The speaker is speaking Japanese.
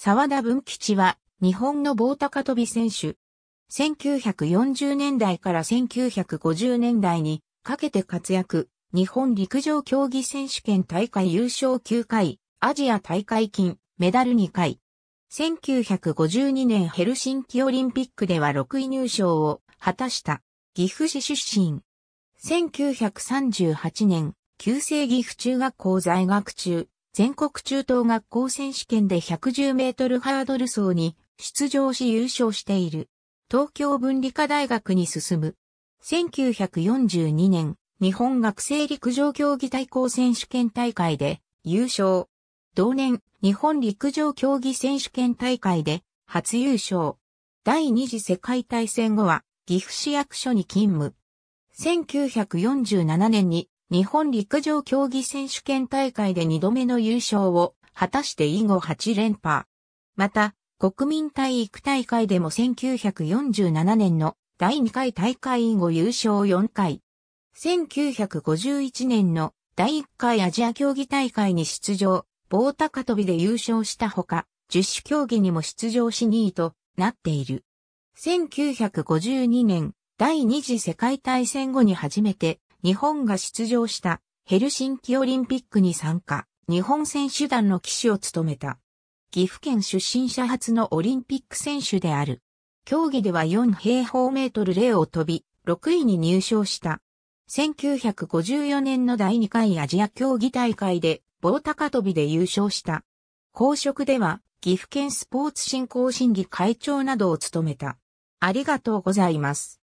沢田文吉は、日本の棒高跳び選手。1940年代から1950年代にかけて活躍、日本陸上競技選手権大会優勝9回、アジア大会金、メダル2回。1952年ヘルシンキオリンピックでは6位入賞を果たした、岐阜市出身。1938年、旧制岐阜中学校在学中、全国中等学校選手権で110メートルハードル走に出場し優勝している。東京文理科大学に進む。1942年、日本学生陸上競技対抗選手権大会で優勝。同年、日本陸上競技選手権大会で初優勝。第二次世界大戦後は岐阜市役所に勤務。1947年に日本陸上競技選手権大会で2度目の優勝を果たして以後8連覇。また、国民体育大会でも1947年の第2回大会以後優勝4回。1951年の第1回アジア競技大会に出場、棒高跳びで優勝したほか、十種競技にも出場し2位となっている。1952年、第二次世界大戦後に初めて日本が出場したヘルシンキオリンピックに参加、日本選手団の騎手を務めた。岐阜県出身者初のオリンピック選手である。競技では4平方メートル0を飛び、6位に入賞した。1954年の第2回アジア競技大会で棒高跳びで優勝した。公職では岐阜県スポーツ振興審議会長などを務めた。ありがとうございます。